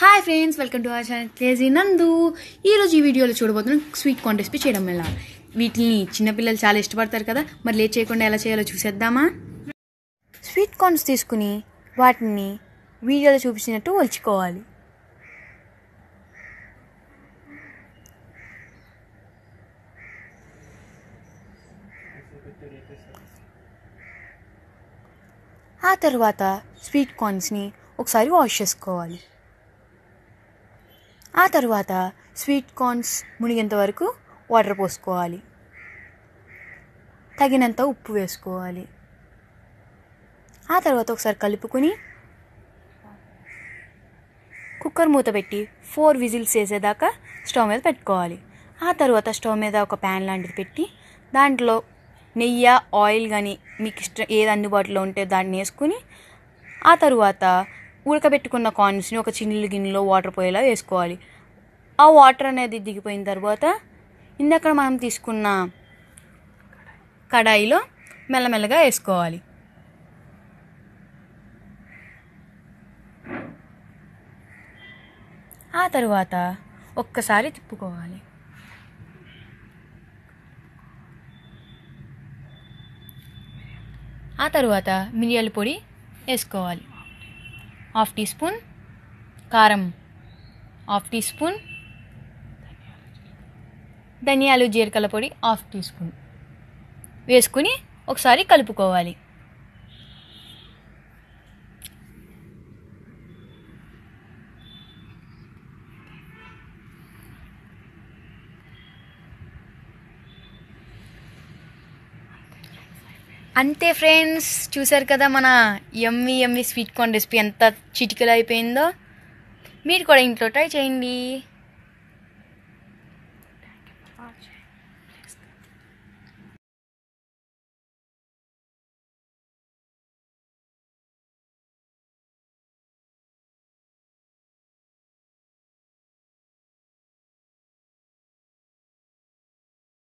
hi friends welcome to our channel crazy నందు ఈరోజు ఈ వీడియోలో చూడబోతున్నాం స్వీట్ కార్న్ రెసిపీ చేయడం ఎలా వీటిని చిన్నపిల్లలు చాలా ఇష్టపడతారు కదా మరి లేట్ చేయకుండా ఎలా చేయాలో చూసేద్దామా స్వీట్ కార్న్స్ తీసుకుని వాటిని వీడియోలో చూపించినట్టు ఒలుచుకోవాలి ఆ తర్వాత స్వీట్ కార్న్స్ని ఒకసారి వాష్ చేసుకోవాలి ఆ తర్వాత స్వీట్ కార్న్స్ మునిగేంత వరకు వాటర్ పోసుకోవాలి తగినంత ఉప్పు వేసుకోవాలి ఆ తర్వాత ఒకసారి కలుపుకుని కుక్కర్ మూత పెట్టి ఫోర్ విజిల్స్ వేసేదాకా స్టవ్ మీద పెట్టుకోవాలి ఆ తర్వాత స్టవ్ మీద ఒక ప్యాన్ లాంటిది పెట్టి దాంట్లో నెయ్యి ఆయిల్ కానీ మీకు ఇష్టం ఏది అందుబాటులో ఉంటే దాన్ని వేసుకుని ఆ తర్వాత ఉడకబెట్టుకున్న కార్న్స్ని ఒక చిన్న గిన్నెలో వాటర్ పోయేలా వేసుకోవాలి ఆ వాటర్ అనేది దిగిపోయిన తర్వాత ఇందాక మనం తీసుకున్న కడాయిలో మెల్లమెల్లగా వేసుకోవాలి ఆ తరువాత ఒక్కసారి తిప్పుకోవాలి ఆ తరువాత మిరియాల పొడి వేసుకోవాలి హాఫ్ టీ స్పూన్ కారం హాఫ్ టీ స్పూన్ ధనియాలు జీలకర్ర పొడి హాఫ్ టీ స్పూన్ వేసుకుని ఒకసారి కలుపుకోవాలి అంతే ఫ్రెండ్స్ చూసారు కదా మన yummy yummy sweet corn recipe ఎంత చిటికలు అయిపోయిందో మీరు కూడా ఇంట్లో ట్రై చేయండి